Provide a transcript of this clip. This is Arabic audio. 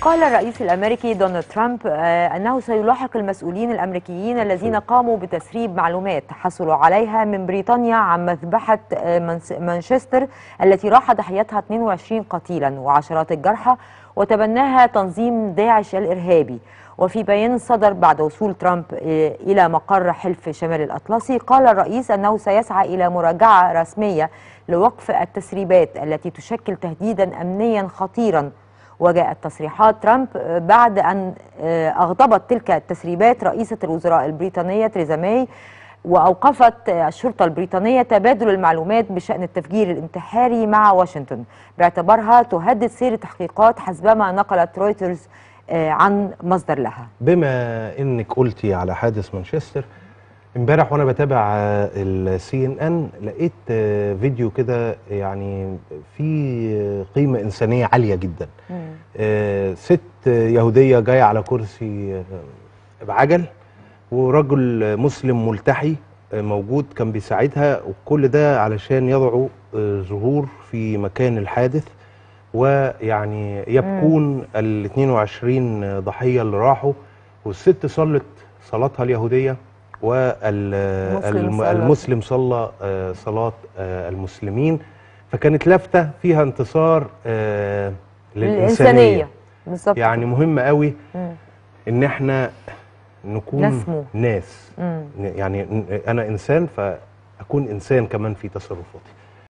قال الرئيس الأمريكي دونالد ترامب آه، أنه سيلاحق المسؤولين الأمريكيين الذين قاموا بتسريب معلومات حصلوا عليها من بريطانيا عن مذبحة آه، مانشستر التي راح ضحيتها 22 قتيلا وعشرات الجرحى وتبناها تنظيم داعش الإرهابي وفي بيان صدر بعد وصول ترامب آه، إلى مقر حلف شمال الأطلسي قال الرئيس أنه سيسعى إلى مراجعة رسمية لوقف التسريبات التي تشكل تهديدا أمنيا خطيرا وجاءت تصريحات ترامب آه، بعد أن آه، أغضبت تلك التسريبات رئيسة الوزراء البريطانية تريزا ماي وأوقفت الشرطة البريطانية تبادل المعلومات بشأن التفجير الانتحاري مع واشنطن باعتبارها تهدد سير تحقيقات حسبما نقلت رويترز آه، عن مصدر لها بما انك قلتي على حادث مانشستر امبارح وانا بتابع السي ان ان لقيت فيديو كده يعني في قيمه انسانيه عاليه جدا مم. آه، ست يهودية جاية على كرسي آه، بعجل ورجل مسلم ملتحي آه، موجود كان بيساعدها وكل ده علشان يضعوا ظهور في مكان الحادث ويعني يبكون ال 22 ضحية اللي راحوا والست صلت صلاتها اليهودية والمسلم صلى صلاة المسلمين فكانت لافتة فيها انتصار للإنسانية بالظبط يعني مهم قوي مم. إن إحنا نكون نسمو. ناس مم. يعني أنا إنسان فأكون إنسان كمان في تصرفاتي